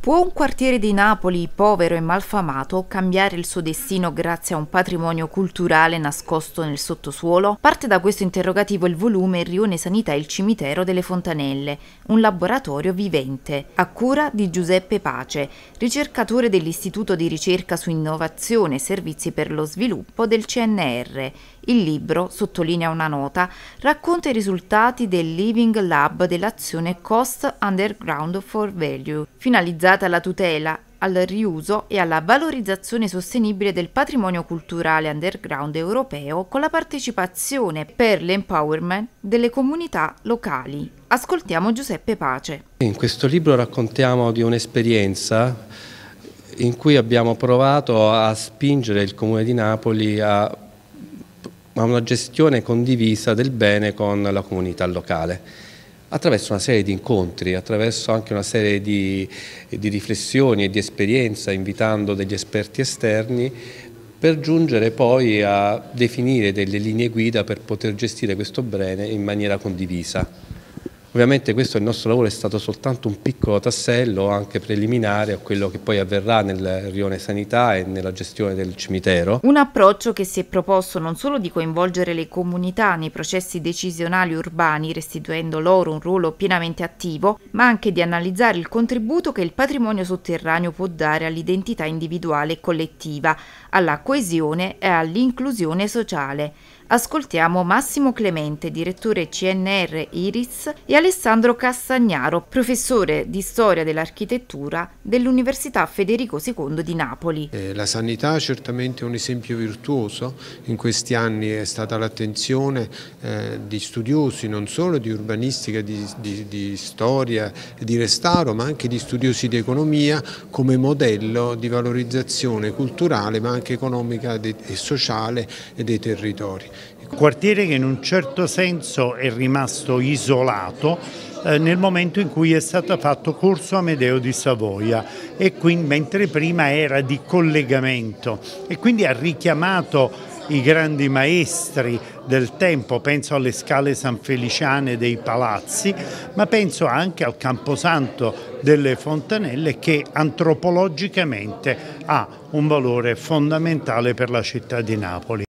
Può un quartiere di Napoli, povero e malfamato, cambiare il suo destino grazie a un patrimonio culturale nascosto nel sottosuolo? Parte da questo interrogativo il volume Rione Sanità e il cimitero delle Fontanelle, un laboratorio vivente, a cura di Giuseppe Pace, ricercatore dell'Istituto di ricerca su innovazione e servizi per lo sviluppo del CNR. Il libro, sottolinea una nota, racconta i risultati del Living Lab dell'azione Cost Underground for Value, finalizzato data alla tutela, al riuso e alla valorizzazione sostenibile del patrimonio culturale underground europeo con la partecipazione per l'empowerment delle comunità locali. Ascoltiamo Giuseppe Pace. In questo libro raccontiamo di un'esperienza in cui abbiamo provato a spingere il Comune di Napoli a una gestione condivisa del bene con la comunità locale attraverso una serie di incontri, attraverso anche una serie di, di riflessioni e di esperienza, invitando degli esperti esterni per giungere poi a definire delle linee guida per poter gestire questo bene in maniera condivisa. Ovviamente questo il nostro lavoro è stato soltanto un piccolo tassello anche preliminare a quello che poi avverrà nel rione sanità e nella gestione del cimitero. Un approccio che si è proposto non solo di coinvolgere le comunità nei processi decisionali urbani, restituendo loro un ruolo pienamente attivo, ma anche di analizzare il contributo che il patrimonio sotterraneo può dare all'identità individuale e collettiva, alla coesione e all'inclusione sociale. Ascoltiamo Massimo Clemente, direttore CNR Iris, e Alessandro Castagnaro, professore di storia dell'architettura dell'Università Federico II di Napoli. Eh, la sanità è certamente un esempio virtuoso, in questi anni è stata l'attenzione eh, di studiosi non solo di urbanistica, di, di, di storia, di restauro, ma anche di studiosi di economia come modello di valorizzazione culturale ma anche economica e sociale dei territori quartiere che in un certo senso è rimasto isolato eh, nel momento in cui è stato fatto Corso Amedeo di Savoia e quindi, mentre prima era di collegamento e quindi ha richiamato i grandi maestri del tempo, penso alle scale sanfeliciane dei palazzi, ma penso anche al Camposanto delle Fontanelle che antropologicamente ha un valore fondamentale per la città di Napoli.